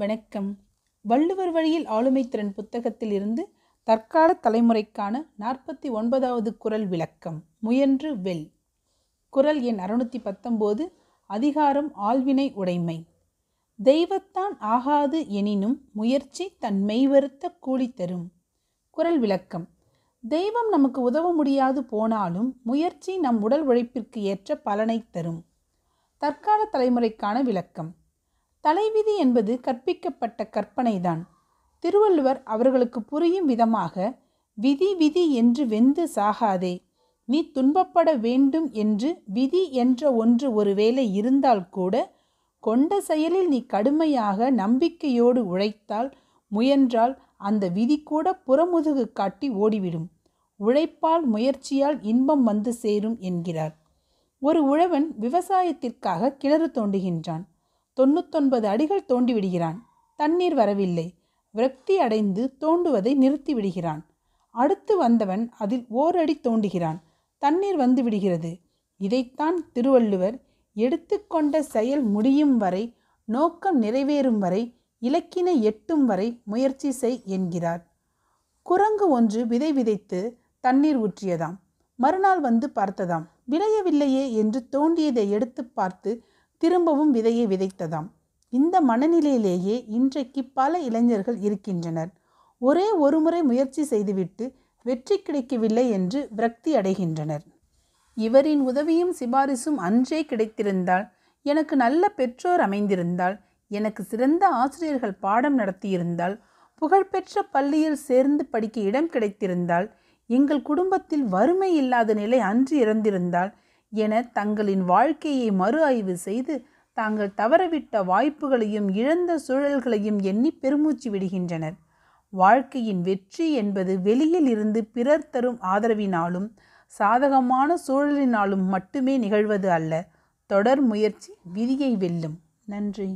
வணக்கம் வள்ளுவர் வழியில் ஆளுமை திறன் புத்தகத்தில் இருந்து தற்கால தலைமுறைக்கான நாற்பத்தி ஒன்பதாவது குரல் விளக்கம் முயன்று வெல் குரல் எண் அறுநூற்றி பத்தொம்போது அதிகாரம் ஆழ்வினை உடைமை தெய்வத்தான் ஆகாது எனினும் முயற்சி தன் மெய்வருத்த கூலி தரும் குரல் விளக்கம் தெய்வம் நமக்கு உதவ முடியாது போனாலும் முயற்சி நம் உடல் உழைப்பிற்கு ஏற்ற பலனை தரும் தற்கால தலைமுறைக்கான விளக்கம் தலைவிதி என்பது கற்பிக்கப்பட்ட கற்பனைதான் திருவள்ளுவர் அவர்களுக்கு புரியும் விதமாக விதி விதி என்று வெந்து சாகாதே நீ துன்பப்பட வேண்டும் என்று விதி என்ற ஒன்று ஒருவேளை இருந்தால் கூட கொண்ட செயலில் நீ கடுமையாக நம்பிக்கையோடு உழைத்தால் முயன்றால் அந்த விதி கூட புறமுதுகு காட்டி ஓடிவிடும் உழைப்பால் முயற்சியால் இன்பம் வந்து சேரும் என்கிறார் ஒரு உழவன் விவசாயத்திற்காக கிணறு தோண்டுகின்றான் தொண்ணூத்தொன்பது அடிகள் தோண்டி விடுகிறான் தண்ணீர் வரவில்லை விரக்தி அடைந்து தோண்டுவதை நிறுத்தி விடுகிறான் அடுத்து வந்தவன் அதில் ஓரடி தோண்டுகிறான் தண்ணீர் வந்து விடுகிறது இதைத்தான் திருவள்ளுவர் எடுத்துக்கொண்ட செயல் முடியும் வரை நோக்கம் நிறைவேறும் வரை இலக்கினை எட்டும் வரை முயற்சி செய் என்கிறார் குரங்கு ஒன்று விதை விதைத்து தண்ணீர் ஊற்றியதாம் மறுநாள் வந்து பார்த்ததாம் விளையவில்லையே என்று தோண்டியதை எடுத்து பார்த்து திரும்பவும் விதையை விதைத்ததாம் இந்த மனநிலையிலேயே இன்றைக்கு பல இளைஞர்கள் இருக்கின்றனர் ஒரே ஒரு முறை முயற்சி செய்துவிட்டு வெற்றி கிடைக்கவில்லை என்று விரக்தி அடைகின்றனர் இவரின் உதவியும் சிபாரிசும் அன்றே கிடைத்திருந்தால் எனக்கு நல்ல பெற்றோர் அமைந்திருந்தால் எனக்கு சிறந்த ஆசிரியர்கள் பாடம் நடத்தியிருந்தால் புகழ்பெற்ற பள்ளியில் சேர்ந்து படிக்க இடம் கிடைத்திருந்தால் எங்கள் குடும்பத்தில் வறுமை இல்லாத நிலை அன்று இறந்திருந்தால் என தங்களின் வாழ்க்கையை மறு ஆய்வு செய்து தாங்கள் தவறவிட்ட வாய்ப்புகளையும் இழந்த சூழல்களையும் எண்ணி பெருமூச்சு விடுகின்றனர் வாழ்க்கையின் வெற்றி என்பது வெளியில் இருந்து பிறர் தரும் ஆதரவினாலும் சாதகமான சூழலினாலும் மட்டுமே நிகழ்வது அல்ல தொடர் முயற்சி விதியை வெல்லும் நன்றி